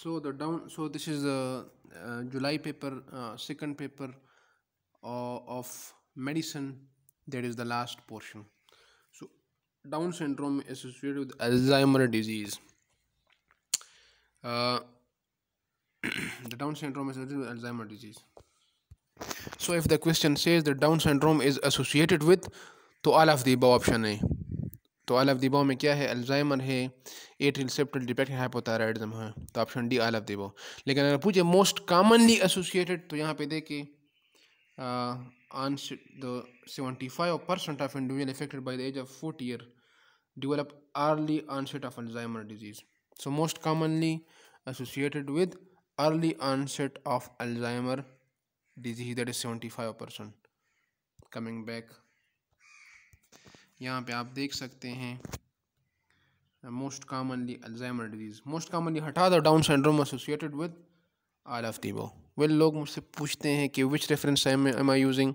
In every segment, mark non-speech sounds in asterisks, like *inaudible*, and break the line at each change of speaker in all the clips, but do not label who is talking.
so the down so this is the uh, july paper uh, second paper uh, of medicine that is the last portion so down syndrome is associated with alzheimer disease uh, *coughs* the down syndrome is associated with alzheimer disease so if the question says that down syndrome is associated with to all of the above option a तो आल of दिबाओ में क्या है Alzheimer है eight receptor depict hypothyroidism है तो option D all of the above लेकिन अगर पूछे मोस्ट कॉमनली एसोसिएटेड तो यहाँ पे देखिए seventy five percent of individual affected by the age of forty year develop onset of Alzheimer disease so most So associated with early onset of Alzheimer disease that is seventy five percent coming back यहाँ पे आप देख सकते हैं most commonly Alzheimer disease most commonly हटा the down syndrome associated with all of the above. Well लोग मुझसे पूछते हैं कि which reference am I using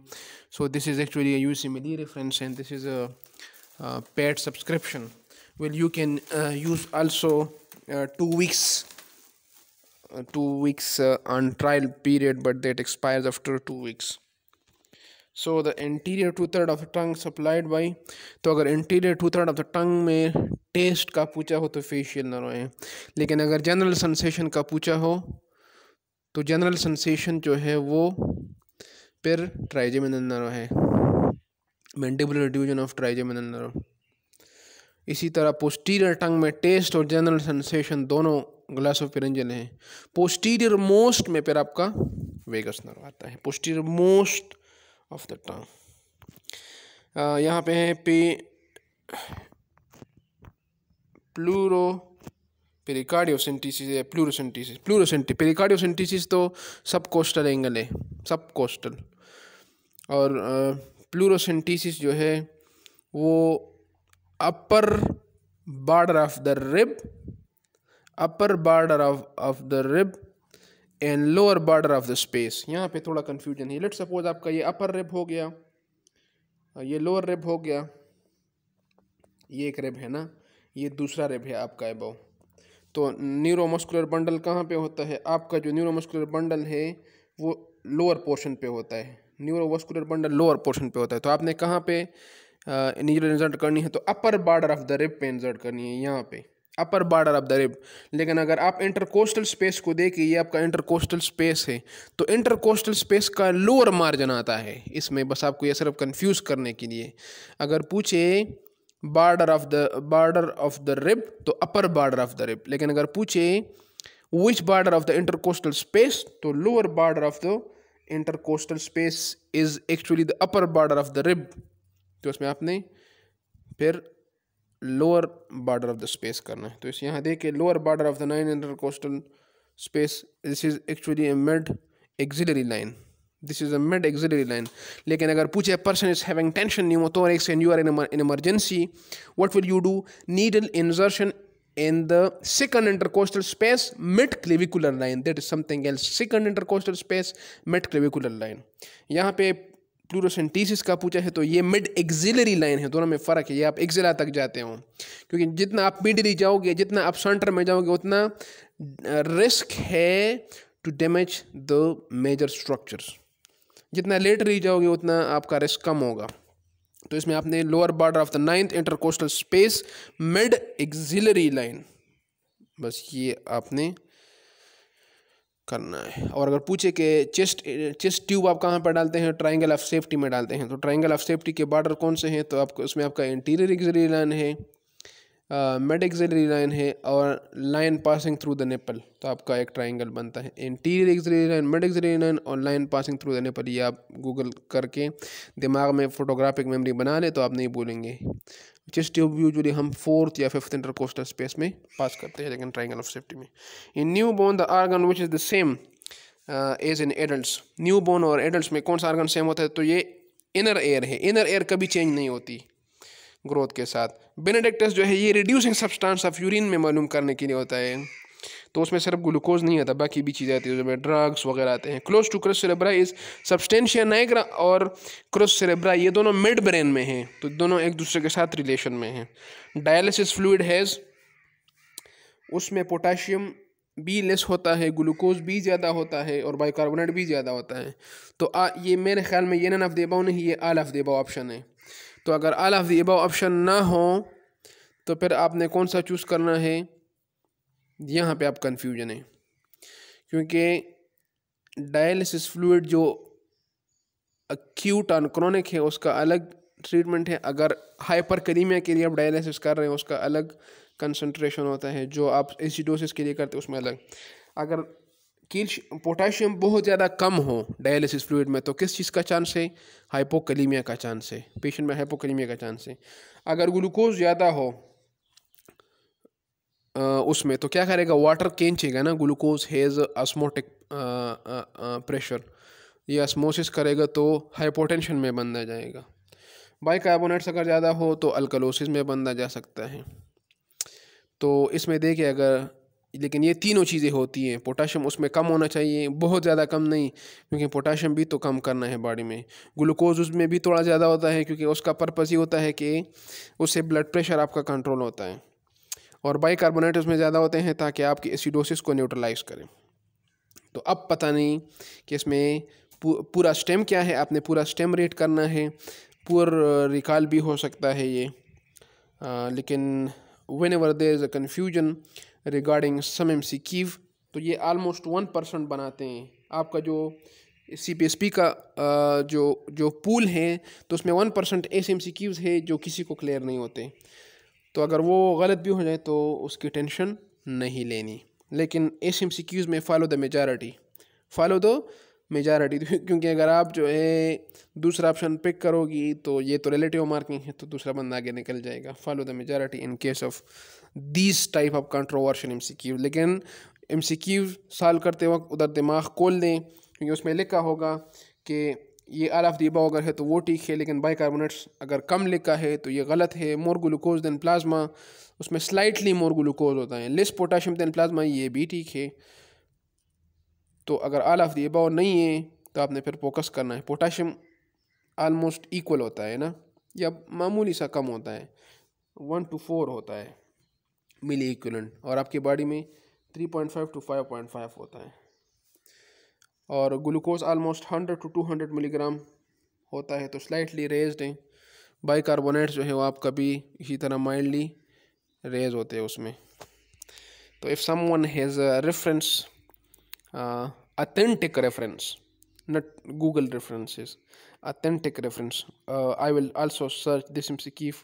so this is actually you see मिली reference and this is a paid subscription well you can use also two weeks two weeks on trial period but that expire after two weeks so the anterior two third of the tongue supplied by तो अगर anterior two third of the tongue में taste का पूछा हो तो facial ना रोएं लेकिन अगर जनरल सेंसेशन का पूछा हो तो जनरल सेंसेशन जो है वो फिर ट्राइजेमिनल नर्व है mandibular division of trigeminal nerve इसी तरह पोस्टीरियर टंग में टेस्ट और जनरल सेंसेशन दोनों ग्लास ऑफ पेरेंजल हैं पोस्टीरियर मोस्ट में फिर आपका वेगस नर्व आता है posterior most of the tongue यहाँ पे है पे प्लूरो पेरिकार्डियोसेंटिस है प्लूरोसेंटिसिस प्लूरोसेंटी पेरिकार्डियोसेंटिसिस तो सब कोस्टल एंगल है सब कोस्टल और प्लूरोसेंटिसिस uh, जो है वो upper border of the rib upper border of of the rib and lower border of the space यहाँ पे थोड़ा कन्फ्यूजन है लेट सपोज आपका ये अपर रेप हो गया ये लोअर रेप हो गया ये एक रेप है ना ये दूसरा रेप है आपका एबो तो न्यूरोमस्कुलर बंडल कहाँ पे होता है आपका जो न्यूरोमस्कुलर बंडल है वो लोअर पोर्शन पे होता है न्यूरोमस्कुलर बंडल लोअर पोर्शन पे होता है तो आपने कहाँ पे नीजल करनी है तो upper border of the rib पे इंजर्ट करनी है यहाँ पे upper border of the rib लेकिन अगर आप इंटर कोस्टल स्पेस को देखिए ये आपका इंटर कोस्टल स्पेस है तो इंटर कोस्टल स्पेस का लोअर मार्जिन आता है इसमें बस आपको ये सिर्फ कंफ्यूज करने के लिए अगर पूछे border of the border of the rib तो upper border of the rib लेकिन अगर पूछे which border of the intercostal space तो lower border of the intercostal space is actually the upper border of the rib तो उसमें आपने फिर lower border of the space करना है तो इस यहाँ देखिए lower border of the nine intercostal space this is actually A made axillary line this is a mid axillary line लेकिन अगर पूछे person is having tension pneumothorax and you are in emergency what will you do needle the second intercostal space mid clavicular line that is something else second intercostal space mid clavicular line यहाँ पे प्लूरोसेंटीसिस का पूछा है तो ये mid axillary line है दोनों में फ़र्क है ये आप एक्जिला तक जाते हो क्योंकि जितना आप मिडली जाओगे जितना आप सेंटर में जाओगे उतना रिस्क है to damage the major structures जितना लेटरी जाओगे उतना आपका रिस्क कम होगा तो इसमें आपने lower border of the ninth intercostal space mid axillary line बस ये आपने करना है और अगर पूछे कि चेस्ट चेस्ट ट्यूब आप कहाँ पर डालते हैं ट्राइंगल ऑफ सेफ्टी में डालते हैं तो ट्राइंगल ऑफ सेफ्टी के बॉर्डर कौन से हैं तो आपको उसमें आपका इंटीरियर एक्जरी लाइन है मेड एक्जरी लाइन है और line passing through the nipple तो आपका एक ट्राइंगल बनता है anterior axillary line mid axillary line और line passing through the nipple ये आप गूगल करके दिमाग में फोटोग्राफिक मेमोरी बना ले तो आप नहीं भूलेंगे चेस्ट ट्यूब यूजली हम फोर्थ या फिफ्थ इंटरकोस्टल स्पेस में पास करते हैं लेकिन ट्राइंगल ऑफ सेफ्टी में in newborn the organ which is the same as in adult newborn और एडल्ट में कौन सा आर्गन सेम होता है तो ये इनर एयर है इनर एयर कभी चेंज नहीं होती ग्रोथ के साथ बेनेडिक्टस जो है ये रिड्यूसिंग सब्सटेंस ऑफ यूरिन में मालूम करने के लिए होता है तो उसमें सिर्फ ग्लूकोज नहीं आता बाकी भी चीज़ें आती है उसमें ड्रग्स वगैरह आते हैं close to crus cerebri is substantia nigra और क्रस सेरेब्रा ये दोनों मिड ब्रेन में हैं तो दोनों एक दूसरे के साथ रिलेशन में हैं डायलिसिस फ्लूड हैज़ उसमें पोटाशियम बी लेस होता है ग्लूकोज भी ज़्यादा होता है और बाइकार्बोनेट भी ज़्यादा होता है तो आ, ये मेरे ख्याल में ये नन ऑफ देबाओ नहीं ये आल ऑफ देबाओ ऑप्शन है तो अगर आल ऑफ देबाओ ऑप्शन ना हो तो फिर आपने कौन सा चूज़ करना है यहाँ पे आप कन्फ्यूजन है क्योंकि डायलिसिस फ्लूड जो अक्यूट और क्रॉनिक है उसका अलग ट्रीटमेंट है अगर हाइपर करीमिया के लिए आप डायलिसिस कर रहे हैं उसका अलग कंसनट्रेशन होता है जो आप एसिडोसिस के लिए करते हैं उसमें अलग अगर कील्श पोटाशियम बहुत ज़्यादा कम हो डायलिसिस फ्लूड में तो किस चीज़ का चांस है हाइपोकलीमिया का चांस है पेशेंट में हाइपोकलीमिया का चांस है अगर ग्लूकोज ज़्यादा हो उसमें तो क्या करेगा वाटर चेंज चाहिएगा ना ग्लूकोज हेज अस्मोटिक प्रेशर ये अस्मोसिस करेगा तो हाइपोटेंशन में बंधा जाएगा बाइकार्बोनेट्स अगर ज़्यादा हो तो अल्कलोसिस में बंधा जा सकता है तो इसमें देखिए अगर लेकिन ये तीनों चीज़ें होती हैं पोटाशियम उसमें कम होना चाहिए बहुत ज़्यादा कम नहीं क्योंकि पोटाशियम भी तो कम करना है बॉडी में ग्लूकोज उसमें भी थोड़ा ज़्यादा होता है क्योंकि उसका पर्पज़ ही होता है कि उससे ब्लड प्रेशर आपका कंट्रोल होता है और बाइकार्बोनेट उसमें ज़्यादा होते हैं ताकि आपकी एसिडोसिस को न्यूट्रलाइज करें तो अब पता नहीं कि इसमें पूरा स्टेम क्या है आपने पूरा स्टेम रेट करना है पुअर रिकॉल uh, भी हो सकता है ये आ, लेकिन whenever there is a confusion regarding some M C Q तो ये आलमोस्ट वन परसेंट बनाते हैं आपका जो सी पी एस पी का जो जो पूल है तो उसमें वन परसेंट एस एम सी कीव्स है जो किसी को क्लियर नहीं होते तो अगर वो गलत भी हो जाए तो उसकी टेंशन नहीं लेनी लेकिन एस एम सी क्यूज़ में follow the majority follow the majority क्योंकि अगर आप जो है दूसरा ऑप्शन पिक करोगी तो ये तो रिलेटिव मार्किंग है तो दूसरा बंदा आगे निकल जाएगा follow the majority in case of this type of controversial M C Qs लेकिन एम सी क्यूज सॉल्व करते वक्त उधर दिमाग खोल दें क्योंकि उसमें लिखा होगा कि ये आलाफ दिबा अगर है तो वो ठीक है लेकिन बाई कार्बोनेट्स अगर कम लिखा है तो ये गलत है मोर ग्लूकोज दैन प्लाज्मा उसमें स्लाइटली मोर ग्लूकोज होता है लेस पोटाशियम दैन प्लाज्मा ये भी ठीक है तो अगर आलाफ दबाव नहीं है तो आपने फिर फोकस करना है पोटाशियम आलमोस्ट इक्वल होता है ना या मामूली सा कम होता है वन टू फोर होता है मिली और आपकी बॉडी में three point five to five point five होता है और glucose almost hundred to two hundred milligram होता है तो स्लाइटली रेज हैं बाई कार्बोनेट जो है वो आप कभी इसी तरह माइल्डली रेज होते हैं उसमें तो if someone has reference authentic reference not Google references authentic reference I will also search this M C Q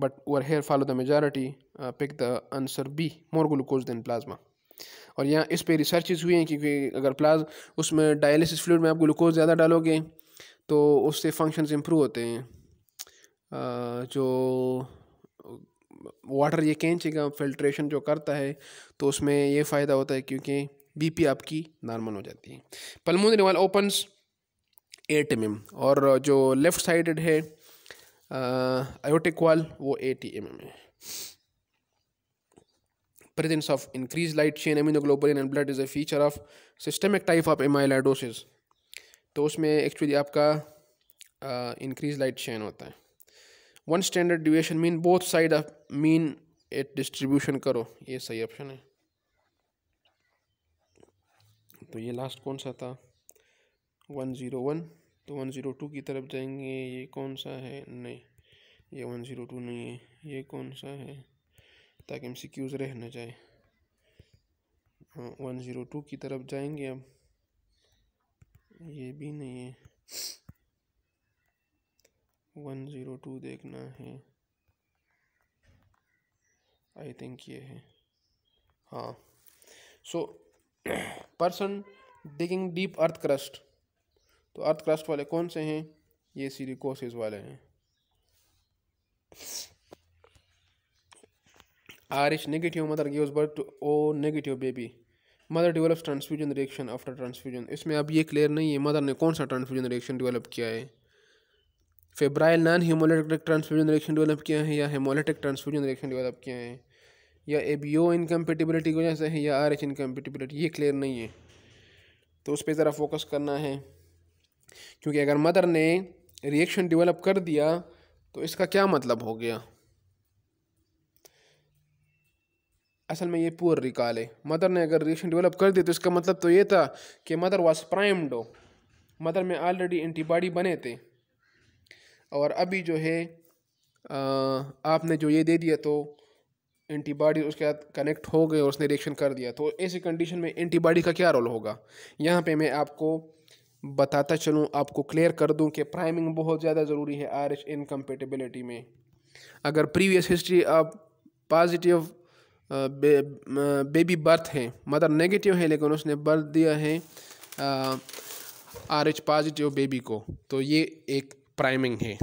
but for here follow the majority pick the answer B more glucose than plasma और यहाँ इस पे researches हुई हैं क्योंकि अगर प्लाज उसमें dialysis fluid में आप ग्लूकोज ज़्यादा डालोगे तो उससे फंक्शंस इम्प्रूव होते हैं आ, जो वाटर ये कैंच का फिल्ट्रेशन जो करता है तो उसमें ये फ़ायदा होता है क्योंकि बीपी आपकी नॉर्मल हो जाती है पलमोनरी वाल ओपन्स एट एम और जो लेफ़्ट साइडेड है आयोटिक वाल वो एटी एम है presence of increased light chain immunoglobulin and blood is a feature of systemic type of amyloidosis तो उसमें एक्चुअली आपका इंक्रीज लाइट चेन होता है one standard deviation mean both side of mean at distribution करो ये सही ऑप्शन है तो ये लास्ट कौन सा था वन ज़ीरो वन तो वन ज़ीरो टू की तरफ जाएंगे ये कौन सा है नहीं ये वन ज़ीरो टू नहीं है ये कौन सा है ताकि क्यूज़ रह ना जाए वन ज़ीरो टू की तरफ जाएंगे अब ये भी नहीं है वन ज़ीरो टू देखना है आई थिंक ये है हाँ so person digging deep earth crust तो अर्थ क्रस्ट वाले कौन से हैं ये सीरी कोर्सेज वाले हैं Rh negative mother gives birth to O negative baby mother develops transfusion reaction after transfusion इसमें अब ये क्लियर नहीं है मदर ने कौन सा ट्रांसफ्यूजन रिएक्शन डेवलप किया है febrile non haemolytic transfusion reaction develop किया है या हेमोलिटिक ट्रांसफ्यूजन रिएक्शन डेवलप किया है या ए बी ओ इनकम्पेटिबिलिटी की वजह से है या आर एच इनकम्पेटिबिलिटी ये क्लियर नहीं है तो उस पर ज़रा फोकस करना है क्योंकि अगर मदर ने रिएक्शन डेवलप कर दिया तो इसका क्या मतलब हो गया असल में ये पुअर रिकॉल है मदर ने अगर रिएक्शन डेवलप कर दी तो इसका मतलब तो ये था कि मदर वॉज प्राइम्ड हो मदर में ऑलरेडी एंटीबॉडी बने थे और अभी जो है आ, आपने जो ये दे दिया तो एंटीबॉडी उसके साथ कनेक्ट हो गए और उसने रिएक्शन कर दिया तो ऐसी कंडीशन में एंटीबॉडी का क्या रोल होगा यहाँ पे मैं आपको बताता चलूँ आपको क्लियर कर दूँ कि प्राइमिंग बहुत ज़्यादा ज़रूरी है आर एच में अगर प्रीवियस हिस्ट्री आप पॉजिटिव बेबी बर्थ है मदर नेगेटिव है लेकिन उसने बर्थ दिया है आर एच पॉजिटिव बेबी को तो ये एक प्राइमिंग है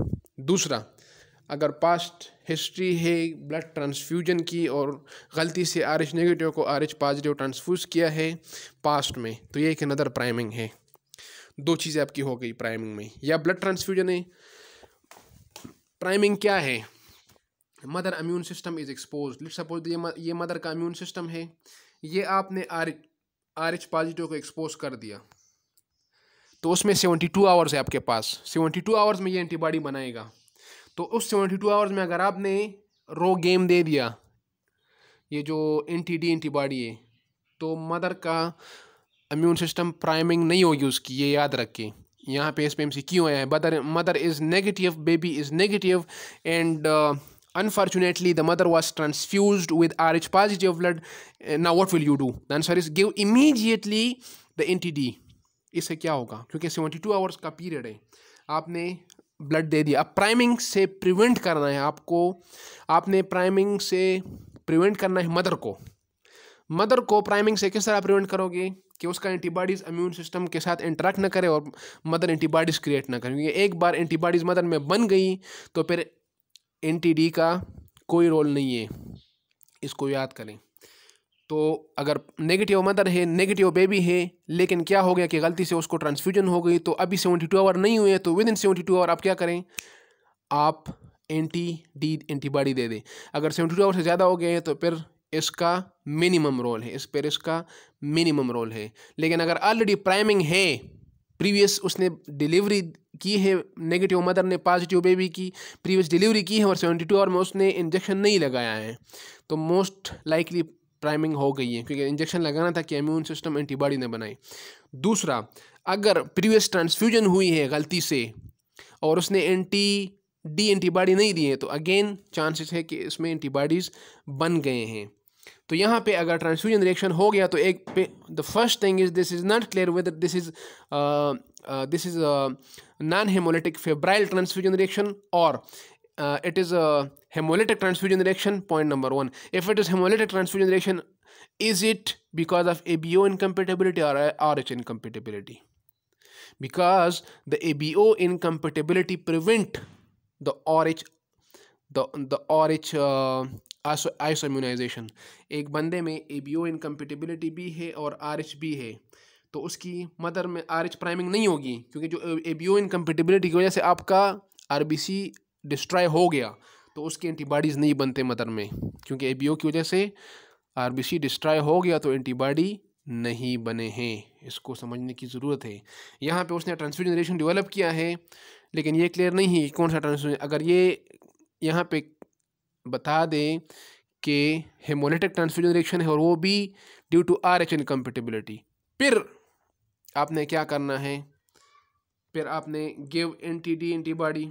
दूसरा अगर पास्ट हिस्ट्री है ब्लड ट्रांसफ्यूजन की और गलती से आर एच नेगेटिव को आर एच पॉजिटिव ट्रांसफ्यूज़ किया है पास्ट में तो ये एक अनदर प्राइमिंग है दो चीज़ें आपकी हो गई प्राइमिंग में या ब्लड ट्रांसफ्यूजन है प्राइमिंग क्या है mother immune system is expose let suppose ये ये मदर का अम्यून सिस्टम है ये आपने आर आर एच पॉजिटिव को एक्सपोज कर दिया तो उसमें सेवेंटी टू आवर्स है आपके पास सेवेंटी टू आवर्स में ये एंटीबॉडी बनाएगा तो उस सेवेंटी टू आवर्स में अगर आपने रो गेम दे दिया ये जो एन टी डी एंटीबॉडी है तो मदर का अम्यून सिस्टम प्राइमिंग नहीं होगी उसकी ये याद रखें यहाँ पे एस पी एम सी क्यों आया है mother mother is negative baby is negative and Unfortunately, the mother was transfused with Rh positive blood. Eh, now, what will you do? The answer is give immediately the NTD. इससे क्या होगा क्योंकि seventy two hours का period है आपने blood दे दिया अब priming से प्रिवेंट करना है आपको आपने प्राइमिंग से प्रिवेंट करना है मदर को मदर को प्राइमिंग से किस तरह प्रिवेंट करोगे कि उसका एंटीबॉडीज़ इम्यून सिस्टम के साथ इंटरेक्ट ना करे और मदर एंटीबॉडीज़ क्रिएट ना करें क्योंकि एक बार एंटीबॉडीज़ मदर में बन गई तो फिर एनटीडी का कोई रोल नहीं है इसको याद करें तो अगर नेगेटिव मदर है नेगेटिव बेबी है लेकिन क्या हो गया कि गलती से उसको ट्रांसफ्यूजन हो गई तो अभी सेवेंटी टू आवर नहीं हुए तो within seventy two hour आप क्या करें आप एंटी डी एंटीबॉडी दे दें अगर सेवेंटी टू आवर से ज़्यादा हो गए तो फिर इसका मिनिमम रोल है इस पर इसका मिनिमम रोल है लेकिन अगर ऑलरेडी प्राइमिंग है प्रीवियस उसने डिलीवरी की है नेगेटिव मदर ने पॉजिटिव बेबी की प्रीवियस डिलीवरी की है और सेवेंटी टू आवर में उसने इंजेक्शन नहीं लगाया है तो मोस्ट लाइकली प्राइमिंग हो गई है क्योंकि इंजेक्शन लगाना था कि इम्यून सिस्टम एंटीबॉडी ने बनाई दूसरा अगर प्रीवियस ट्रांसफ्यूजन हुई है गलती से और उसने एंटी डी एंटीबॉडी नहीं दी है तो अगेन चांसेस है कि इसमें एंटीबॉडीज़ बन गए हैं तो यहाँ पे अगर ट्रांसफ्यूजन रिएक्शन हो गया तो एक पे the first thing is this is not clear whether this is this is non haemolytic febrile transfusion reaction और it is a haemolytic transfusion reaction point number one if it is haemolytic transfusion reaction is it because of A B O incompatibility और R H incompatibility because the A B O incompatibility prevent the R H the the RH uh, immunization एक बंदे में ए B ओ incompatibility भी है और R H भी है तो उसकी मदर में आर एच प्राइमिंग नहीं होगी क्योंकि जो ए बी ओ इनकम्पेटिबिलिटी की वजह से आपका आर बी सी डिस्ट्रॉय हो गया तो उसके एंटीबॉडीज़ नहीं बनते मदर में क्योंकि ए बी ओ की वजह से आर बी सी डिस्ट्रॉय हो गया तो एंटीबॉडी नहीं बने हैं इसको समझने की ज़रूरत है यहाँ पे उसने ट्रांसफ्यूजन रिलेशन डेवलप किया है लेकिन ये क्लियर नहीं है कौन सा ट्रांसफ्यूजन अगर ये यहाँ पे बता दें कि हेमोलिटिक ट्रांसफ्यूजन रिएक्शन है और वो भी due to R H incompatibility फिर आपने क्या करना है फिर आपने गिव एंटीडी एंटीबॉडी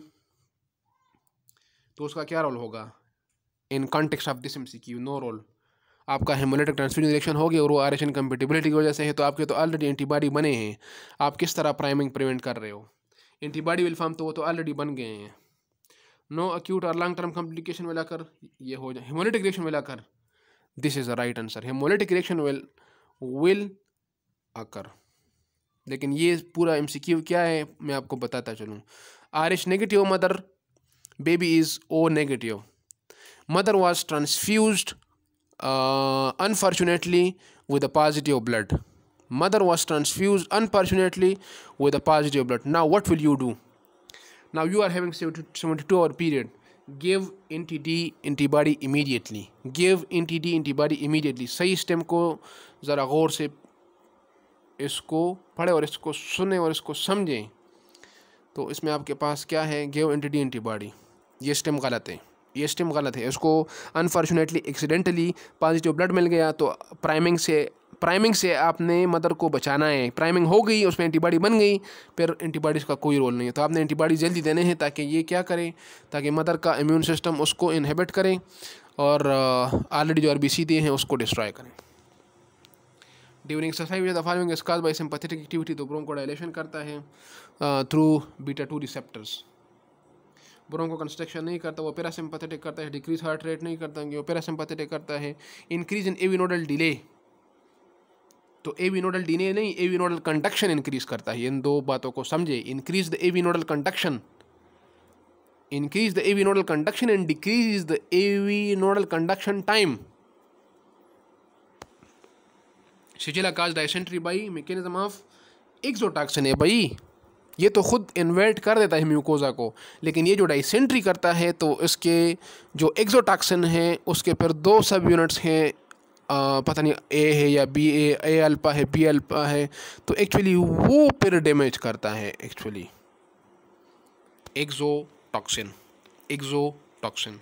तो उसका क्या रोल होगा in context of this MCQ no role आपका हेमोलिटिक ट्रांसफ्यूजन रिएक्शन हो गया और वो आर एच इनकम्पिटेबिलिटी की वजह से है तो आपके तो ऑलरेडी एंटीबॉडी बने हैं आप किस तरह प्राइमिंग प्रिवेंट कर रहे हो एंटीबॉडी विल फॉर्म तो वो तो ऑलरेडी बन गए हैं नो अक्यूट और लॉन्ग टर्म कॉम्प्लिकेशन में लाकर ये हो जाए हेमोलिटिक रिएक्शन में लाकर this is the right answer haemolytic reaction will will आकर लेकिन ये पूरा एम क्या है मैं आपको बताता चलूँ R H negative mother baby is O negative mother was transfuse unfortunately with a positive blood mother was transfuse unfortunately with a positive blood ना what will you do now you are having 72 hour period give NTD antibody immediately give NTD antibody immediately सही stem को ज़रा गौर से इसको पढ़े और इसको सुने और इसको समझें तो इसमें आपके पास क्या है गेव एंटीडी एंटीबॉडी ये स्टेम गलत है ये स्टेम गलत है इसको अनफॉर्चुनेटली एक्सीडेंटली पॉजिटिव ब्लड मिल गया तो प्राइमिंग से प्राइमिंग से आपने मदर को बचाना है प्राइमिंग हो गई उसमें एंटीबॉडी बन गई फिर एंटीबॉडीज़ का कोई रोल नहीं है तो आपने एंटीबॉडी जल्दी देने हैं ताकि ये क्या करें ताकि मदर का इम्यून सिस्टम उसको इनहेबिट करें और ऑलरेडी uh, जो आर बी सी दिए हैं उसको डिस्ट्रॉय करें during exercise the following is caused by sympathetic activity तो ब्रोंको डायलेशन करता है through beta two receptors bronchoconstriction नहीं करता वो पैरासिम्पथेटिक करता है डिक्रीज हार्ट रेट नहीं करता वो पैरासिम्पथेटिक करता है increase in AV nodal delay तो ए वी नोडल ने नहीं A V nodal conduction increase करता है इन दो बातों को समझे increase the A V nodal conduction increase the AV nodal conduction and decrease the AV nodal conduction time Shigella cause dysentery by mechanism of exotoxin है भाई ये तो खुद इन्वर्ट कर देता है म्यूकोज़ा को लेकिन ये जो डाइसेंट्री करता है तो इसके जो एक्जोटॉक्सिन है उसके फिर दो सब यूनिट्स हैं पता नहीं ए है या बी ए ए अल्पा है बी अल्पा है तो एक्चुअली वो फिर डैमेज करता है actually exotoxin exotoxin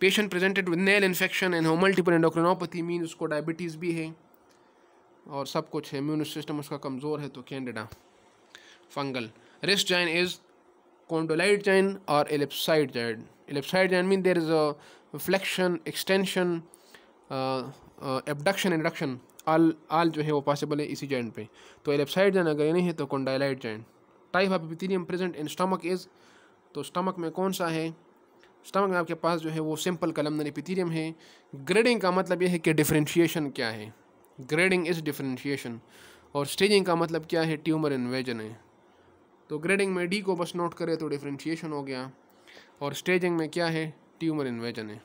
patient presented with nail infection and multiple endocrinopathy mean उसको डायबिटीज़ भी है और सब कुछ है इम्यून सिस्टम उसका कमज़ोर है तो candida fungal wrist joint is condyloid joint और ellipsoid joint. Ellipsoid joint mean there is a flexion extension abduction adduction all all जो है वो पॉसिबल है इसी जॉइंट पे तो एलेपसाइड जॉइंट अगर ये नहीं है तो condyloid joint type of epithelium present in stomach is तो स्टमक में कौन सा है स्टमक में आपके पास जो है वो सिंपल कलमनर एपिथीलियम है ग्रेडिंग का मतलब ये है कि डिफरेंशिएशन क्या है ग्रेडिंग इज़ डिफरेंशिएशन और स्टेजिंग का मतलब क्या है ट्यूमर इन्वेजन है तो ग्रेडिंग में डी को बस नोट करें तो डिफरेंशिएशन हो गया और स्टेजिंग में क्या है ट्यूमर इन्वेजन है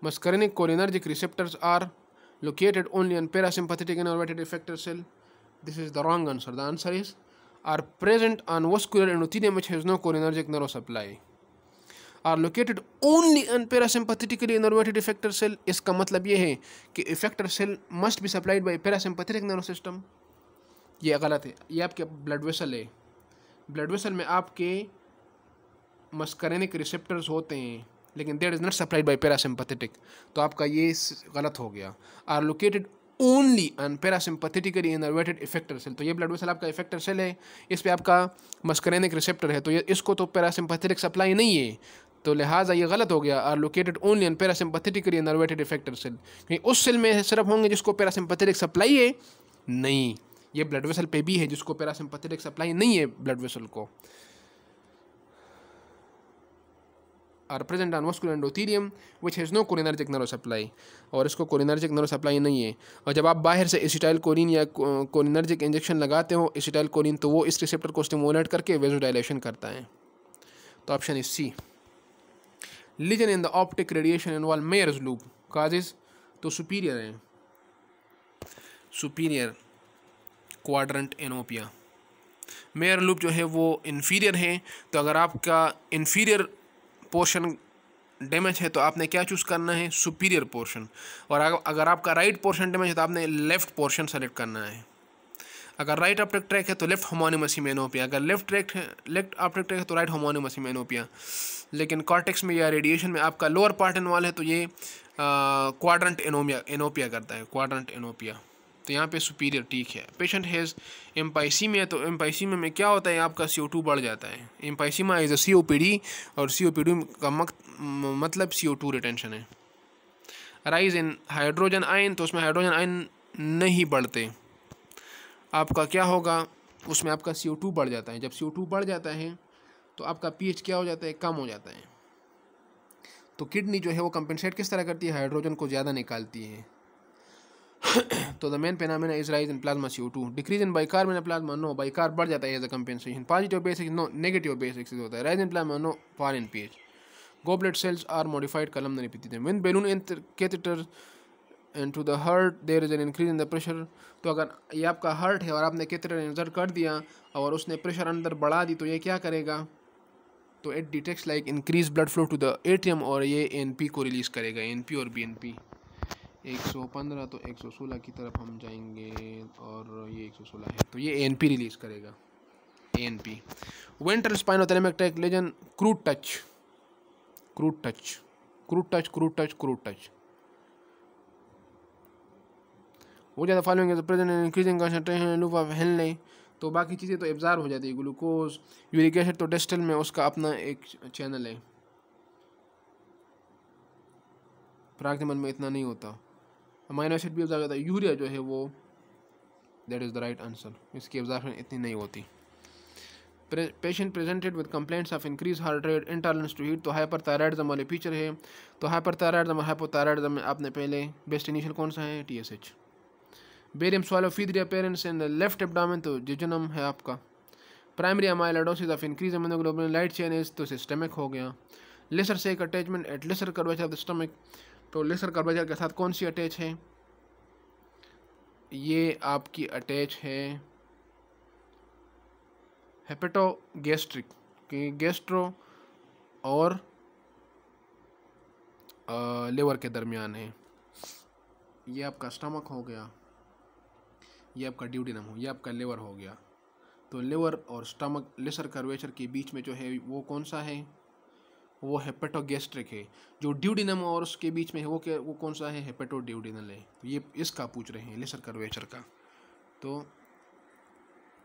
Muscarinic cholinergic receptors are located only on parasympathetic innervated effector cell. This is the wrong answer. The answer is are present on vascular endothelium which has no cholinergic nerve supply. are located only on parasympathetically innervated effector cell iska matlab ye hai ki effector cell must be supplied by parasympathetic nerve system ye galat hai ye aapke blood vessel hai blood vessel में आपके muscarinic receptors होते हैं लेकिन that is not supplied by parasympathetic तो आपका ये गलत हो गया are located only on parasympathetically innervated effector cell तो ये ब्लड वेसल आपका इफेक्टर सेल है इस पर आपका मस्करेनिक रिसेप्टर है तो ये इसको तो पैरासिम्पथेटिक सप्लाई नहीं है तो लिहाजा ये गलत हो गया are located only on parasympathetically innervated effector cell क्योंकि उस सेल में सिर्फ होंगे जिसको पैरासिम्पथेटिक सप्लाई है नहीं ये ब्लड वेसल पे भी है जिसको पैरासिम्पथेटिक सप्लाई नहीं है ब्लड वेसल को are present on vascular endothelium which has no cholinergic nerve supply और इसको कोरिनर्जिक नर्व सप्लाई नहीं है और जब आप बाहर से एसिटाइल कोरिन या कोरिनर्जिक इंजेक्शन लगाते हो एसिटाइल कोरिन तो वो इस रिसेप्टर को स्टिमुलेट करके वेजोडाइलेशन करता है तो option is C lesion in the optic radiation involve Meyer's loop causes तो सुपीरियर है superior quadrantanopia Meyer loop जो है वो इन्फीरियर है तो अगर आपका इन्फीरियर पोर्शन डैमेज है तो आपने क्या चूज़ करना है सुपीरियर पोर्शन और अगर आपका राइट पोर्शन डैमेज है तो आपने लेफ़्ट पोर्शन सेलेक्ट करना है अगर राइट ऑप्टिक ट्रैक है तो लेफ्ट होमोनिमस हिमेनोपिया अगर लेफ्ट ट्रैक है लेफ्ट ऑप्टिक ट्रैक है तो राइट होमोनिमस हिमेनोपिया लेकिन कॉर्टेक्स में या रेडिएशन में आपका लोअर पार्ट इन्वॉल्व है तो ये क्वाड्रंट एनोमिया एनोपिया करता है क्वाड्रंट एनोपिया तो यहाँ पे सुपीरियर ठीक है पेशेंट हैज़ एम्पाइसीमिया तो एम्पाइसीमिया में क्या होता है आपका सी बढ़ जाता है एम्पाइसीमा इज़ अ सी और सी का मक मतलब सी रिटेंशन है राइज इन हाइड्रोजन आयन तो उसमें हाइड्रोजन आयन नहीं बढ़ते आपका क्या होगा उसमें आपका सी बढ़ जाता है जब सी बढ़ जाता है तो आपका एच क्या हो जाता है कम हो जाता है तो किडनी जो है वो कंपेंसेट किस तरह करती है हाइड्रोजन को ज़्यादा निकालती है तो the main phenomena is rise in plasma C two decrease in bicarb मैंने प्लाज्मा नो बाई कार बढ़ जाता है as a compensation positive basics no negative basics होता है rise in plasma no for in P H blood cells are modified कलम नहीं पीती थे when balloon in catheter and to the heart there is an increase in the pressure तो अगर ये आपका हर्ट है और आपने कैथेटर इंजर कर दिया और उसने प्रेशर अंदर बढ़ा दी तो ये क्या करेगा तो it detects like increase blood flow to the ATM और ये एनपी को रिलीज करेगा एनपी और बीएनपी एक सौ पंद्रह तो एक सौ सोलह की तरफ हम जाएंगे और ये एक सौ सोलह है तो ये ए एन पी रिलीज़ करेगा A N P ventral spine होता lesion crude touch crude touch crude touch crude touch crude touch वो ज़्यादा फॉलोइंग तो present increasing concentration loop of हेलने तो बाकी चीज़ें तो एब्जार हो जाती है ग्लूकोज यूरिक एसिड तो डेस्टल में उसका अपना एक चैनल है प्राग्नमन में इतना नहीं होता अमाइनो एसिड भी ऑब्जर्व करता है यूरिया जो है वो that is the right answer इसकी ऑब्जर्वेशन इतनी नहीं होती patient presented with complaints of increase heart rate intolerance to heat तो हाइपर थायराइडजम वाले फीचर है तो हाइपर थायराइडजम और हाइपोथायराइडजम में आपने पहले बेस्ट इनिशियल कौन सा है T S H barium swallow feathery appearance in the left abdomen तो जिजनम है आपका primary amyloidosis of increase immunoglobulin light chain is तो सिस्टमिक हो गया लेसर से एक attachment at lesser curvature of the stomach तो लेसर कर्वेचर के साथ कौन सी अटैच है ये आपकी अटैच है हेपेटोगेस्ट्रिक के गेस्ट्रो और लेवर के दरमियान है ये आपका स्टमक हो गया ये आपका ड्यूटिनम हो यह आपका लेवर हो गया तो लेवर और स्टमक लेसर कर्वेचर के बीच में जो है वो कौन सा है वो हेपेटोगेस्ट्रिक है जो ड्यूडिनम और उसके बीच में है वो क्या वो कौन सा है हेपेटोड्यूडिनल है तो ये इसका पूछ रहे हैं लेसर कर्वेचर का तो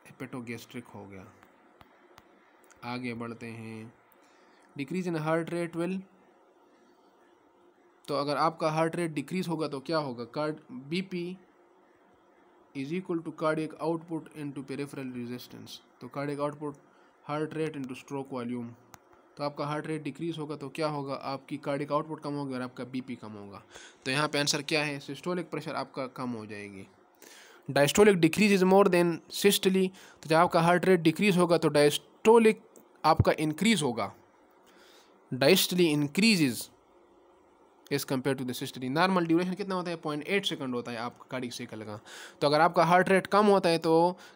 हेपेटोगेस्ट्रिक हो गया आगे बढ़ते हैं decrease in heart rate will तो अगर आपका हार्ट रेट डिक्रीज होगा तो क्या होगा card P is equal to cardiac output into peripheral resistance तो cardiac output heart rate into stroke volume तो आपका हार्ट रेट डिक्रीज़ होगा तो क्या होगा आपकी कार्डिक आउटपुट कम होगी और आपका बीपी कम होगा तो यहाँ पे आंसर क्या है सिस्टोलिक प्रेशर आपका कम हो जाएगी diastolic decrease is more than systole तो जब आपका हार्ट रेट डिक्रीज़ होगा तो डायस्टोलिक आपका इंक्रीज़ होगा diastole increase as compare to the normal duration कितना होता है पॉइंट एट सेकंड होता है आपका कार्डिक साइकिल का तो अगर आपका हार्ट रेट कम होता है तो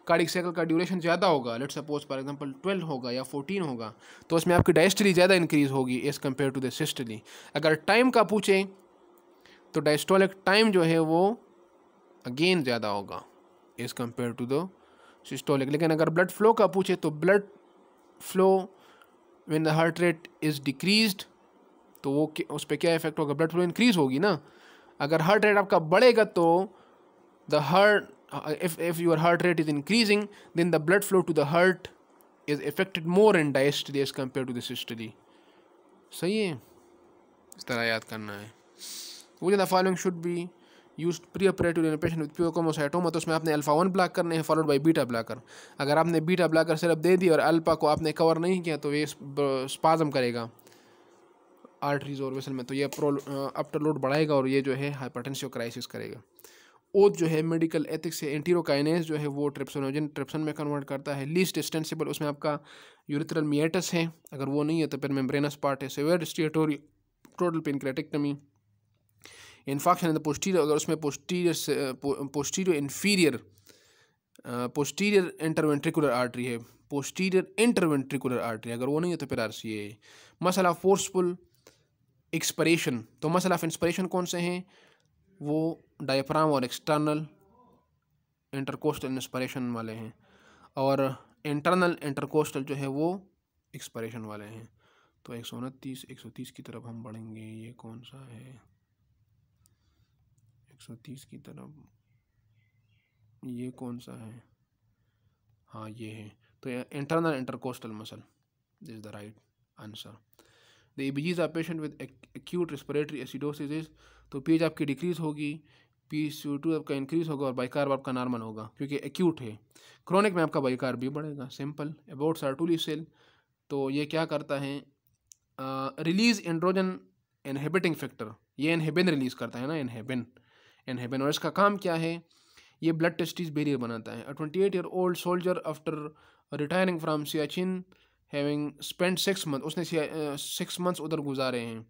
कार्डिक साइकिल का ड्यूरेशन ज़्यादा होगा let suppose for example twelve होगा या फोर्टीन होगा तो उसमें आपकी डायस्टली ज़्यादा इंक्रीज़ होगी एज़ कम्पेयर टू द अगर टाइम का पूछें तो डायस्टोलिक टाइम जो है वो अगेन ज़्यादा होगा एज़ कम्पेयर टू दिस्टोलिक लेकिन अगर ब्लड फ्लो का पूछे तो blood flow when the heart rate is decrease तो वो उस पर क्या इफेक्ट होगा ब्लड फ्लो इंक्रीज होगी ना अगर हार्ट रेट आपका बढ़ेगा तो the heart if if your heart rate is increasing then the blood flow to the heart is affected more in diastole as compare to दिस स्टडी सही है इस तरह याद करना है वो the following should be use pre operative in patient with pheochromocytoma तो उसमें आपने अल्फा वन ब्लॉक करने हैं फॉलोड बाई बीटा ब्लॉकर अगर आपने बीटा ब्लॉकर सिर्फ दे दी और अल्फा को आपने कवर नहीं किया तो ये स्पाजम करेगा आर्टरीज वेसल में तो ये अपटरलोड बढ़ाएगा और ये जो है हाइपरटेंसिव क्राइसिस करेगा ओथ जो है मेडिकल एथिक्स है एंटीरोकाइनेस जो है वो ट्रिप्सोनोजन ट्रिप्सन में कन्वर्ट करता है लीस्ट डिस्टेंसिबल उसमें आपका यूरिथ्रल मिएटस है अगर वो नहीं है तो फिर मेम्ब्रेनस पार्ट है severe steatorrhoea total pancreatectomy infarction in the posterior अगर उसमें posterior posterior inferior posterior interventricular artery है पोस्टीरियर इंटरवेंट्रिकुलर आर्टरी अगर वो नहीं है तो फिर आर सी ए मसला फोर्सफुल एक्सपरेशन तो मसल ऑफ इंस्परेशन कौन से हैं वो डायफ्राम और एक्सटर्नल इंटरकोस्टल इंस्परेशन वाले हैं और इंटरनल इंटरकोस्टल जो है वो एक्सपरेशन वाले हैं तो एक सौ उनतीस एक सौ तीस की तरफ हम बढ़ेंगे ये कौन सा है एक सौ तीस की तरफ ये कौन सा है हाँ ये है तो internal intercostal muscle is the right answer the A R patient with acute respiratory acidosis तो एच आपकी डिक्रीज़ होगी पी सी टू आपका इंक्रीज़ होगा और बाइकार आपका नॉर्मल होगा क्योंकि एक्यूट है क्रॉनिक में आपका बाइकार भी बढ़ेगा सिंपल अबाउट सार्टूली सेल तो ये क्या करता है रिलीज एंड्रोजन इनहेबिटिंग फैक्टर ये इनहेबिन रिलीज़ करता है ना इनहेबिन इनहेबिन और इसका काम क्या है ये ब्लड टेस्टिस बेरियर बनाता है twenty eight year old soldier after retiring from Siachen having spend six month उसने सिक्स मंथ्स उधर गुजारे हैं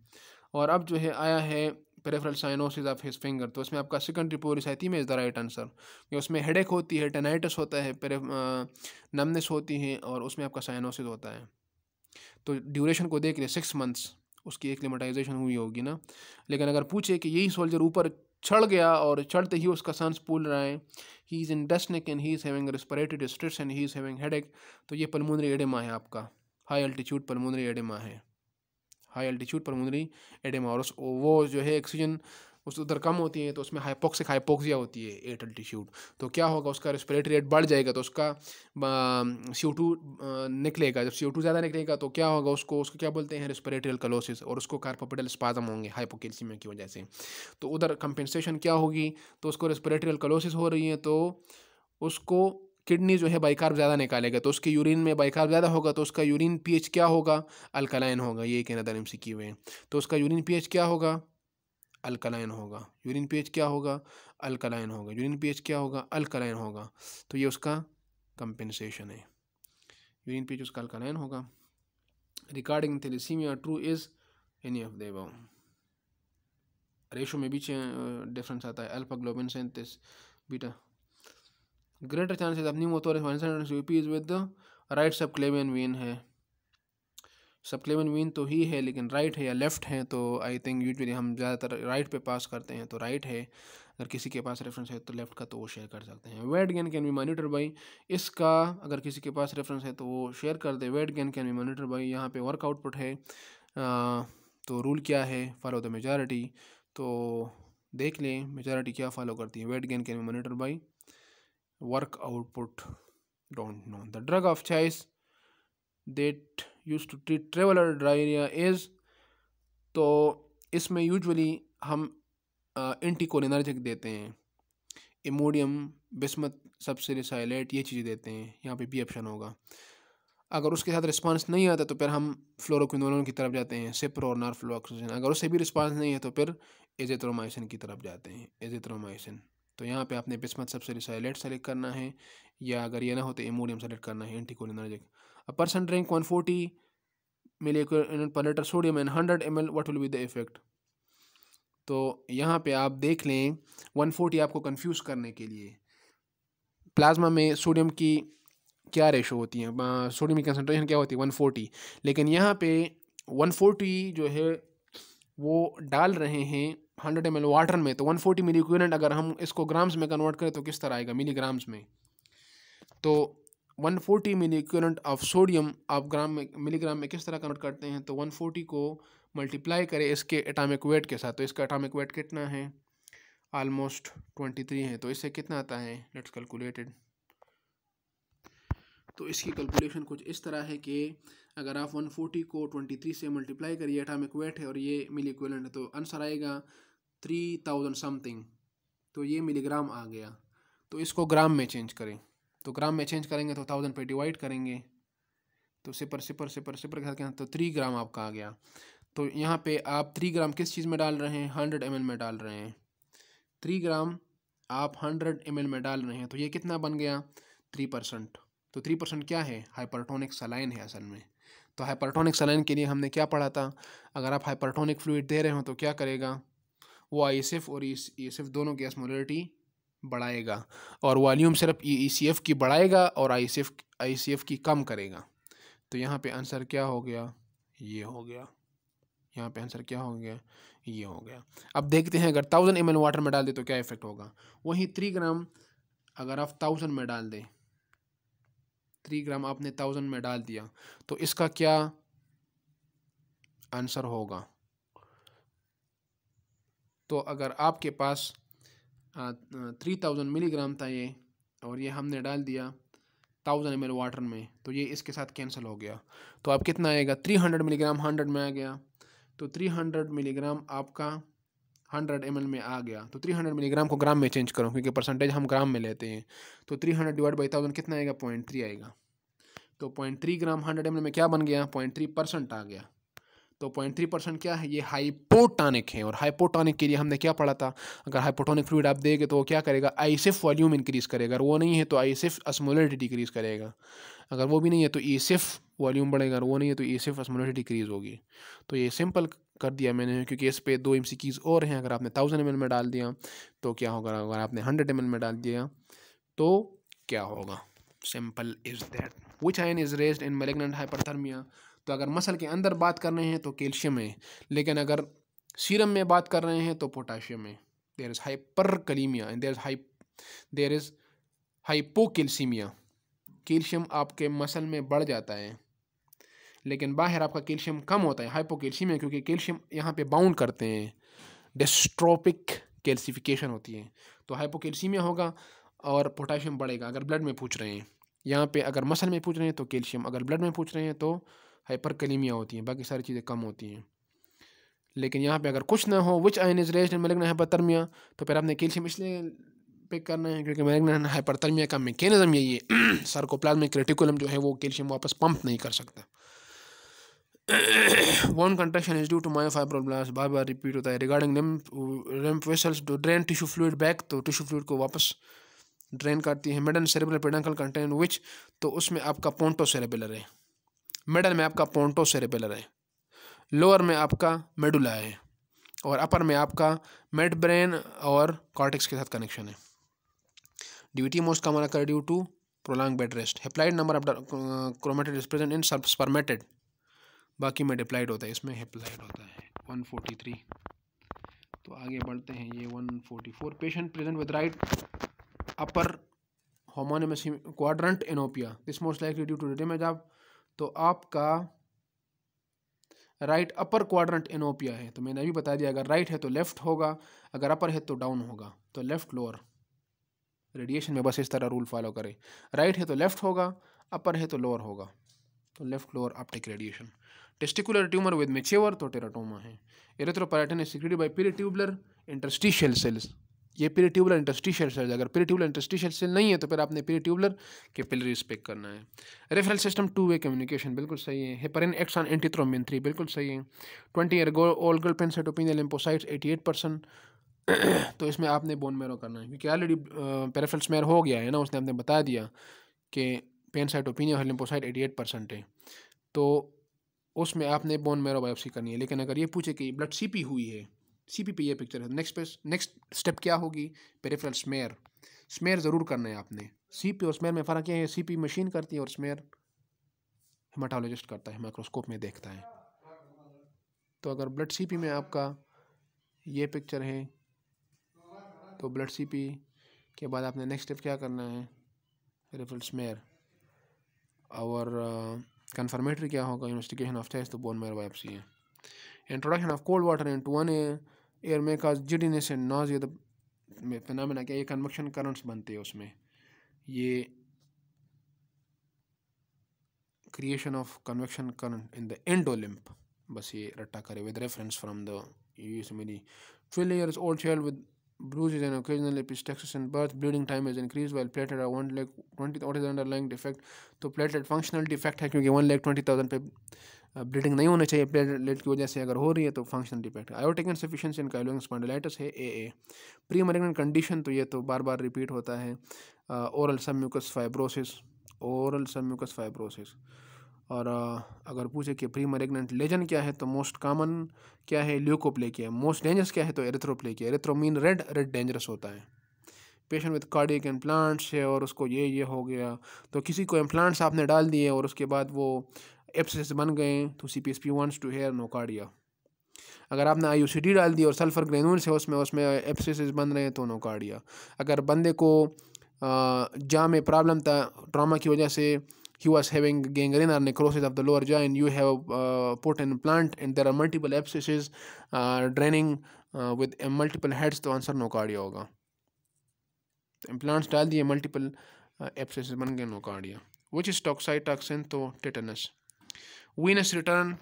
और अब जो है आया है peripheral cyanosis of his finger तो इसमें आपका सेकेंडरी में इज़ द राइट आंसर या उसमें हेडेक होती है टेनाइटस होता है पेरे नमनेस होती है और उसमें आपका साइनोसिस होता है तो ड्यूरेशन को देख लें सिक्स मंथ्स उसकी एक लिमिटाइजेशन हुई होगी ना लेकिन अगर पूछे कि यही सोल्जर ऊपर छड़ गया और छड़ते ही उसका सांस फूल रहा है he is in dyspnoeic and he is having respiratory distress and he is having headache तो ये पलमोनरी एडेमा है आपका हाई अल्टीट्यूड पलमोनरी एडेमा है हाई अल्टीट्यूड पलमोनरी एडेमा और वो जो है ऑक्सीजन उस तो उधर कम होती हैं तो उसमें हाइपोक्सिक हाइपोक्सिया होती है एटल टिश्यूट तो क्या होगा उसका रेस्पिरेटरी रेट बढ़ जाएगा तो उसका सी निकलेगा जब सी ज़्यादा निकलेगा तो क्या होगा उसको उसको क्या बोलते हैं रेस्पिरेटरी कलोसिस और उसको कार्पोपिटल स्पाजम होंगे हाइपोकेल्सीमिया की वजह से तो उधर कंपेंसेशन क्या होगी तो उसको रेस्पिरेटरी कलोसिस हो रही है तो उसको किडनी जो है बाइकार्ब ज़्यादा निकालेगा तो उसके यूरिन में बाइकार्ब ज़्यादा होगा तो उसका यूरिन पीएच क्या होगा अल्कलाइन होगा ये कहना दर एम सी की हुए तो उसका यूरिन पीएच क्या होगा अल्कलाइन होगा यूरिन पीएच क्या होगा अल्कलाइन होगा यूरिन पीएच क्या होगा अल्कलाइन होगा तो ये उसका कंपेंसेशन है यूरिन पीएच उसका अल्कलाइन होगा regarding thalassaemia true is any of देव रेशो में भी डिफरेंस आता है अल्फा ग्लोबिन सैंतीस बीटा ग्रेटर चांसेस अपनी मोतौर UP is with right subclavian vein है सप्लीमेंट मीन तो ही है लेकिन राइट है या लेफ़्ट है तो आई थिंक यूजली हम ज़्यादातर राइट पे पास करते हैं तो राइट है अगर किसी के पास रेफरेंस है तो लेफ्ट का तो वो शेयर कर सकते हैं weight gain can be monitor by इसका अगर किसी के पास रेफरेंस है तो वो शेयर कर दे weight gain can be monitor by यहाँ पे वर्क आउटपुट है आ, तो रूल क्या है फॉलो द मेजॉरिटी तो देख लें मेजॉरिटी क्या फॉलो करती है weight gain can be monitor by work output don't know the drug of choice that use to treat traveller diarrhoea is तो इसमें यूजुअली हम एंटीकोलिनर्जिक देते हैं इमोडियम बिस्मत रिसाइलेट ये चीज़ें देते हैं यहाँ पे बी ऑप्शन होगा अगर उसके साथ रिस्पांस नहीं आता तो फिर हम फ्लोरोक्विनोलोन की तरफ जाते हैं सिप्रो और नारफ्लोक्सोजन अगर उससे भी रिस्पांस नहीं है तो फिर एजेथ्रोमाइसिन की तरफ जाते हैं एजेथ्रोमाइसिन तो यहाँ पे आपने बिस्मत रिसाइलेट सेलेक्ट करना है या अगर ये ना हो तो इमोडियम सेलेक्ट करना है anticholinergic A person drink 140 milliequivalent per liter sodium and 100 ml what will be the effect तो यहाँ पे आप देख लें 140 आपको कंफ्यूज करने के लिए प्लाज्मा में सोडियम की क्या रेशो होती है सोडियम हाँ, की कंसनट्रेशन क्या होती है 140 लेकिन यहाँ पे 140 जो है वो डाल रहे हैं 100 एम वाटर में तो 140 फोर्टी मिली अगर हम इसको ग्राम्स में कन्वर्ट करें तो किस तरह आएगा मिलीग्राम्स में तो 140 forty milliequivalent of sodium आप ग्राम में मिलीग्राम में किस तरह कन्वर्ट करते हैं तो 140 को मल्टीप्लाई करें इसके एटॉमिक वेट के साथ तो इसका एटॉमिक वेट कितना है आलमोस्ट 23 है तो इससे कितना आता है लेट्स कैलकुलेटेड तो इसकी कैलकुलेशन कुछ इस तरह है कि अगर आप 140 को 23 से मल्टीप्लाई करिए एटॉमिक वेट है और ये मिली इक्वलेंट है तो आंसर आएगा थाउजेंड समथिंग तो ये मिलीग्राम आ गया तो इसको ग्राम में चेंज करें तो ग्राम में चेंज करेंगे तो थाउजेंड पे डिवाइड करेंगे तो सिपर सिपर सिपर सिपर के क्या तो थ्री ग्राम आपका आ गया तो यहाँ पे आप थ्री ग्राम किस चीज़ में डाल रहे हैं हंड्रेड एम में डाल रहे हैं थ्री ग्राम आप हंड्रेड एम में डाल रहे हैं तो ये कितना बन गया थ्री परसेंट तो थ्री परसेंट क्या है हाइपरटोनिक सलाइन है असल में तो हाइपरटोनिक सलाइन के लिए हमने क्या पढ़ा था अगर आप हाइपरटोनिक फ्लूड दे रहे हो तो क्या करेगा वो आई और ई दोनों की एसमोलिटी बढ़ाएगा और वॉल्यूम सिर्फ ई सी एफ़ की बढ़ाएगा और आई C F I C F की कम करेगा तो यहाँ पे आंसर क्या हो गया ये हो गया यहाँ पे आंसर क्या हो गया ये हो गया अब देखते हैं अगर थाउजेंड एम वाटर में डाल दे तो क्या इफेक्ट होगा वहीं थ्री ग्राम अगर आप थाउजेंड में डाल दें थ्री ग्राम आपने थाउजेंड में डाल दिया तो इसका क्या आंसर होगा तो अगर आपके पास थ्री थाउजेंड मिलीग्राम था ये और ये हमने डाल दिया थाउजेंड एम वाटर में तो ये इसके साथ कैंसिल हो गया तो आप कितना आएगा थ्री हंड्रेड मिलीग्राम हंड्रेड में आ गया तो थ्री हंड्रेड मिलीग्राम आपका हंड्रेड एम में आ गया तो थ्री हंड्रेड मिलीग्राम को ग्राम में चेंज करो क्योंकि परसेंटेज हम ग्राम में लेते हैं तो three hundred divide by thousand कितना आएगा पॉइंट थ्री आएगा तो point three gram hundred M में क्या बन गया पॉइंट थ्री परसेंट आ गया तो पॉइंट थ्री परसेंट क्या है ये हाइपोटॉनिक है और हाइपोटॉनिक के लिए हमने क्या पढ़ा था अगर हाइपोटॉनिक फ्लूड आप देंगे तो वो क्या करेगा आई वॉल्यूम इंक्रीज़ करेगा अगर वो नहीं है तो आई सिर्फ असमोलिटी डिक्रीज़ करेगा अगर वो भी नहीं है तो ई सिर्फ वॉल्यूम बढ़ेगा अगर वो नहीं है तो ई सिर्फ असमोलिटी डिक्रीज़ होगी तो ये सिंपल कर दिया मैंने क्योंकि इस पर दो एम और हैं अगर आपने थाउजेंड एम में डाल दिया तो क्या होगा अगर आपने हंड्रेड एम में डाल दिया तो क्या होगा simple is that which ion is raised in malignant hyperthermia तो अगर मसल के अंदर बात कर रहे हैं तो कैल्शियम है लेकिन अगर सीरम में बात कर रहे हैं तो पोटाशियम है there is hyperkalaemia and there is high there is hypocalcaemia calcium आपके मसल में बढ़ जाता है लेकिन बाहर आपका कैल्शियम कम होता है हाइपो है क्योंकि कैल्शियम यहाँ पे बाउंड करते हैं डिस्ट्रोपिक कैल्सिफिकेशन होती है तो हाइपोकेल्सीमिया होगा और पोटाशियम बढ़ेगा अगर ब्लड में पूछ रहे हैं यहाँ पे अगर मसल में पूछ रहे हैं तो कैल्शियम अगर ब्लड में पूछ रहे हैं तो हाइपरकलीमिया होती हैं बाकी सारी चीज़ें कम होती हैं लेकिन यहाँ पे अगर कुछ ना हो विच आइन इज रेस्ट मलिग्न हाइपरतर्मिया तो फिर आपने कैल्शियम इसलिए पिक करना है क्योंकि मलिग्न हाइपरतर्मिया का मेकेनिज़म यही है सार्कोप्लाज्मिक *clears throat* क्रिटिकुलम जो है वो कैल्शियम वापस पंप नहीं कर सकता *clears throat* one is due to my myofibroblasts बार बार रिपीट होता है regarding lymph to drain tissue fluid back तो टिशू फ्लूड को वापस ड्रेन करती है middle cerebellar peduncle contain which तो उसमें आपका पोंटो सेरेबुलर है मिडल में आपका पोंटो सेरेबेलर है लोअर में आपका मेडुला है और अपर में आपका मेड ब्रेन और कॉर्टिक्स के साथ कनेक्शन है duty most common occur due to prolong bed rest haploid number of chromatid is present in sub spermatid बाकी में डिप्लाइड होता है इसमें हेप्लाइड होता है वन फोर्टी थ्री तो आगे बढ़ते हैं ये one forty four patient present with right upper homonymous quadrant anopia this most likely due to damage of तो आपका राइट अपर क्वाड्रेंट एनोपिया है तो मैंने अभी बता दिया अगर राइट है तो लेफ़्ट होगा अगर अपर है तो डाउन होगा तो लेफ़्ट लोअर रेडिएशन में बस इस तरह रूल फॉलो करें राइट है तो लेफ़्ट होगा अपर है तो लोअर होगा तो left lower optic radiation testicular tumour with mature तो टेराटोमा है erythropoietin is by peritubular interstitial cells ये पेरीट्यूबुलर इंटस्टिशियल सेल्स अगर पेरीट्यूबुलर इंटस्टिशियल सेल नहीं है तो फिर आपने पेरीट्यूबुलर के पिलर पिक करना है referral system two way communication बिल्कुल सही है हेपरिन एक्सॉन एंटीथ्रोमिन थ्री बिल्कुल सही है ट्वेंटी ओलगल ओपिनियल लिम्पोसाइट्स एटी एट परसेंट तो इसमें आपने बोन मेरो करना है क्योंकि ऑलरेडी पेराफिल स्मेयर हो गया है ना उसने आपने बता दिया कि पेनसाइटोपिनिया और लिम्पोसाइट एटी एट परसेंट है तो उसमें आपने बोन मेरो बायोप्सी करनी है लेकिन अगर ये पूछे कि ब्लड सीपी हुई है सी पी पे ये पिक्चर है नेक्स्ट नेक्स्ट स्टेप क्या होगी पेरिफेरल स्मेयर स्मेयर ज़रूर करना है आपने सी पी और स्मेयर में फ़र्क है सी पी मशीन करती है और स्मेयर हेमाटोलॉजिस्ट करता है माइक्रोस्कोप में देखता है तो अगर ब्लड सी पी में आपका ये पिक्चर है तो ब्लड सी पी के बाद आपने नेक्स्ट स्टेप क्या करना है रेफरल स्मेयर और कन्फर्मेटरी क्या होगा इन्वेस्टिगेशन ऑफ चेस्ट तो बोन मेयर बायोप्सी है introduction of cold water into one ear में काज जिडीनेस एंड नॉज ये दिनमिना क्या ये कन्वक्शन करंट्स बनते हैं उसमें ये creation of convection current in the endolymph बस ये रट्टा करे with reference from the US मेरी twelve year old child with bruises and occasional epistaxis in birth bleeding time is increase well platelet one lakh twenty under lung defect तो platelet functional defect है क्योंकि one lakh twenty thousand पे ब्लीडिंग नहीं होनी चाहिए platelet की वजह से अगर हो रही है तो functional defect aortic insufficiency in ankylosing spondylitis है ए ए प्री मरेगनेंट कंडीशन तो ये तो बार बार रिपीट होता है oral submucous fibrosis oral submucous fibrosis और अगर पूछे कि प्री मरेगनेंट लेजन क्या है तो मोस्ट कॉमन क्या है किया मोस्ट डेंजरस क्या है तो erythroplakia erythro mean red red dangerous होता है पेशेंट विद कार्डिक इम्प्लांट्स है और उसको ये ये हो गया तो किसी को इम्प्लांट्स आपने डाल दिए और उसके बाद वो एप्स बन गए तो C P S P one two here Nocardia अगर आपने आई यू डाल दी और सल्फर ग्रेनूल है उसमें उसमें एप्सिस बन रहे हैं तो नोकार्डिया अगर बंदे को जा में प्रॉब्लम था ट्रामा की वजह से he was having gangrene or necrosis of the lower jaw and you have put implant and there are multiple abscess draining with multiple heads तो आंसर नोकार्डिया होगा इम्प्लांट्स डाल दिए मल्टीपल एप्सिस बन गए नोकार्डिया विच इज़ टॉक्साइटॉक्सिन तो tetanus Venus return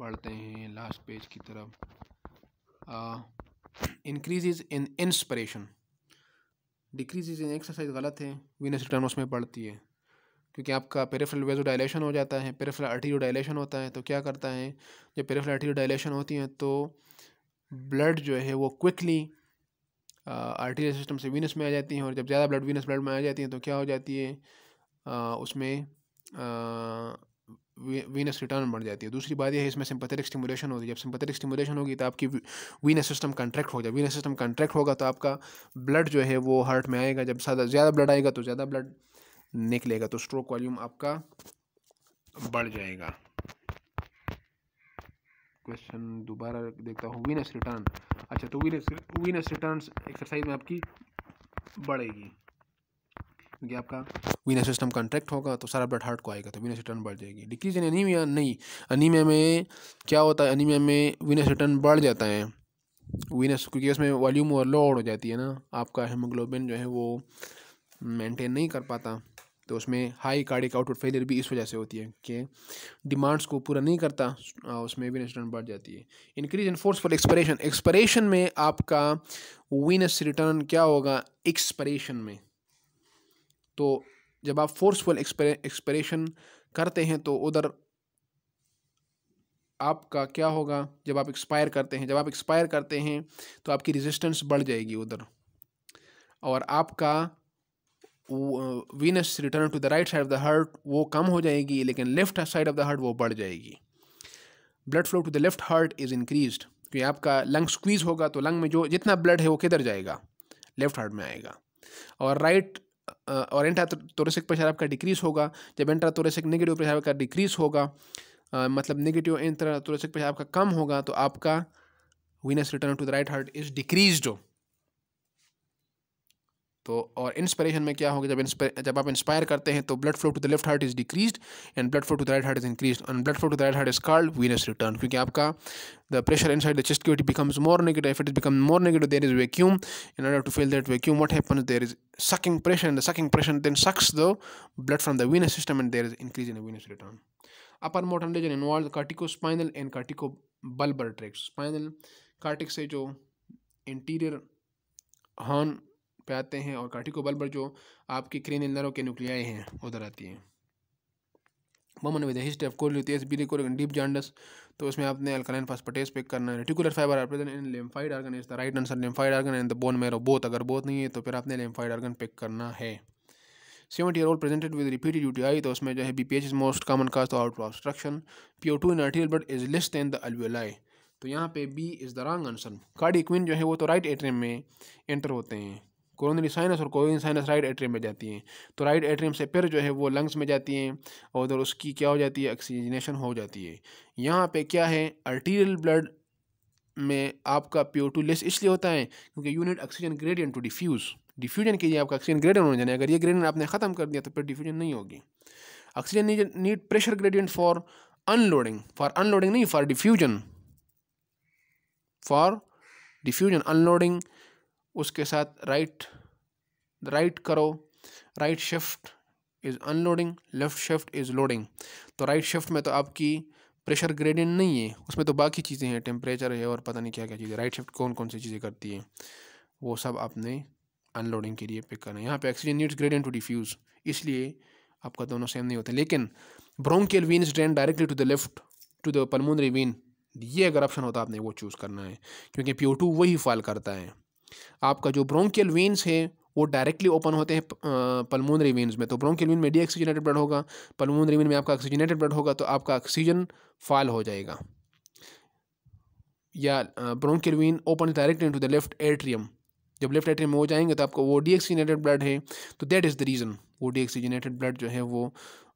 बढ़ते हैं last page की तरफ increase in inspiration decrease in exercise गलत है विनस रिटर्न उसमें बढ़ती है क्योंकि आपका पेरेफ्रल वेजो डायलेशन हो जाता है पेरेफ्रल आर्टरी डायलेशन होता है तो क्या करता है जब पेरेफ्रल आर्टरी डायलेशन होती है तो ब्लड जो है वो क्विकली आर्टीरियल सिस्टम से वीनस में आ जाती है और जब ज़्यादा ब्लड वीनस ब्लड में आ जाती है तो क्या हो जाती है उसमें वीनस रिटर्न बढ़ जाती है दूसरी बात यह है इसमें सिंपथेटिक स्टिमुलेशन होती है जब सिंपथेटिक स्टिमुलेशन होगी तो आपकी वीनस सिस्टम कंट्रैक्ट हो जाए वीनस सिस्टम कंट्रैक्ट होगा तो आपका ब्लड जो है वो हार्ट में आएगा जब ज़्यादा ब्लड आएगा तो ज़्यादा ब्लड निकलेगा तो स्ट्रोक वॉल्यूम आपका बढ़ जाएगा क्वेश्चन दोबारा देखता हूँ वीनस रिटर्न अच्छा तो वीनस वीनस रिटर्न एक्सरसाइज में आपकी बढ़ेगी क्योंकि आपका वीनस सिस्टम कॉन्ट्रैक्ट होगा तो सारा ब्लड हार्ट को आएगा तो वीनस रिटर्न बढ़ जाएगी डिक्रीज इन एनीमिया नहीं अनीमिया में क्या होता है अनीमिया में वीनस रिटर्न बढ़ जाता है वीनस क्योंकि उसमें वॉल्यूम लोड हो जाती है ना आपका हेमोग्लोबिन जो है वो मेंटेन नहीं कर पाता तो उसमें हाई कार्डिक आउटपुट फेलियर भी इस वजह से होती है कि डिमांड्स को पूरा नहीं करता उसमें वीनस रिटर्न बढ़ जाती है increase in force for expiration expiration में आपका वीनस रिटर्न क्या होगा एक्सपरेशन में तो जब आप फोर्सफुल एक्सप्रेशन करते हैं तो उधर आपका क्या होगा जब आप एक्सपायर करते हैं जब आप एक्सपायर करते हैं तो आपकी रेजिस्टेंस बढ़ जाएगी उधर और आपका venous return to the right side of the heart वो कम हो जाएगी लेकिन left side of the heart वो बढ़ जाएगी blood flow to the left heart is increase क्योंकि आपका लंग स्क्वीज़ होगा तो लंग में जो जितना ब्लड है वो किधर जाएगा लेफ्ट हार्ट में आएगा और राइट right और एंट्रातोरेसिक प्रेशर आपका डिक्रीज़ होगा जब एंट्रातोरेसिक नेगेटिव प्रेशर आपका डिक्रीज़ होगा मतलब नेगेटिव एंट्रातोरेसिक प्रेशर आपका कम होगा तो आपका venous return to the right heart is decrease तो और इंस्पिरेशन में क्या होगा जब जब आप इंस्पायर करते हैं तो blood flow to the left heart is decrease and blood flow to the right heart is increase and blood flow to the right heart is called venous return क्योंकि आपका the pressure inside the chest cavity becomes more negative if it become more negative there is vacuum in order to fill that vacuum what happen there is sucking pressure and the sucking pressure then sucks the blood from the venous system and there is increase in venous return upper motor lesion involve corticospinal and corticobulbar tracts spinal cortex से जो interior horn पे आते हैं और कार्टिकोबल्बर जो आपके crane इनरों के nuclei हैं उधर आती हैं woman with history of coal B biliary deep jaundice तो उसमें आपने अल्कलाइन फास्फेटेस पिक करना है reticular fiber are present in lymphoid organ is the right answer lymphoid organ and the bone marrow both अगर बोथ नहीं है तो फिर आपने लिम्फाइड ऑर्गन पिक करना है seventy year old presented with repeated UTI तो उसमें जो है B P H is most common cause तो out obstruction O two in arterial but is less than the alveoli तो यहाँ पे B is the wrong answer cardiac vein जो है वो तो राइट एट्रियम में एंटर होते हैं कोरोनरी साइनस और कोरोनरी साइनस राइट एट्रियम में जाती हैं तो राइट एट्रियम से फिर जो है वो लंग्स में जाती हैं और उधर उसकी क्या हो जाती है ऑक्सीजनेशन हो जाती है यहाँ पे क्या है अल्टीरियल ब्लड में आपका पी ओ लेस इसलिए होता है क्योंकि you need oxygen gradient to diffuse diffusion के लिए आपका ऑक्सीजन ग्रेडियंट होना चाहिए अगर ये ग्रेडियंट आपने ख़त्म कर दिया तो फिर डिफ्यूजन नहीं होगी oxygen need pressure gradient for unloading for unloading नहीं for diffusion for diffusion unloading उसके साथ राइट राइट करो right shift is unloading left shift is loading तो राइट शिफ्ट में तो आपकी प्रेशर ग्रेडियंट नहीं है उसमें तो बाकी चीज़ें हैं टेम्परेचर है और पता नहीं क्या क्या चीज़ें राइट शिफ्ट कौन कौन सी चीज़ें करती हैं वो सब आपने अनलोडिंग के लिए पिक करना है यहाँ पे oxygen needs gradient to diffuse इसलिए आपका दोनों सेम नहीं होते लेकिन bronchial vein is drain directly to the left to the pulmonary vein ये अगर ऑप्शन होता आपने वो चूज़ करना है क्योंकि पी वही फॉल करता है आपका जो ब्रोंकियल वेन्स है वो डायरेक्टली ओपन होते हैं पलमोनरी वेन्स में तो ब्रोंकियल वेन में डी ऑक्सीजनेटेड ब्लड होगा पलमोनरी वेन में आपका ऑक्सीजनेटेड ब्लड होगा तो आपका ऑक्सीजन फाल हो जाएगा या bronchial vein open directly into the left atrium जब लेफ्ट एट्रियम में हो जाएंगे तो आपका वो डी एक्सीजनेटेड ब्लड है तो दैट इज़ द रीज़न वो डी एक्सीजनेटेड ब्लड जो है वो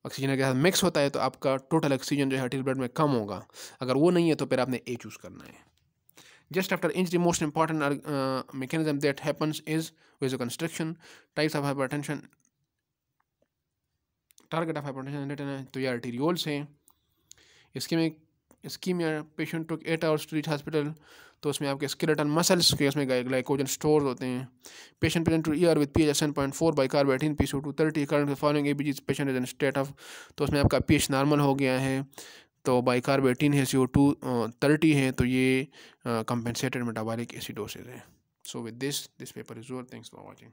ऑक्सीजन के साथ मिक्स होता है तो आपका टोटल ऑक्सीजन जो है हर्टियल ब्लड में कम होगा अगर वो नहीं है तो फिर आपने ए चूज़ करना है Just after injury, most important uh, uh, mechanism that happens is vasoconstriction. Types of hypertension. Target of hypertension written तो ये arterioles हैं इसके में ischaemia patient took eight hours to reach hospital तो उसमें आपके स्केलेटल मसल्स के उसमें ग्लाइकोजन स्टोर होते हैं patient present two year with P H seven point four bicarbonate P CO two thirty current following A B G patient is in state of तो उसमें आपका P H normal हो गया है तो बाइकार्बेटिन है सी O two thirty है तो ये कंपेंसेटेड मेटाबॉलिक एसिडोसिस है so with this this paper is over thanks for watching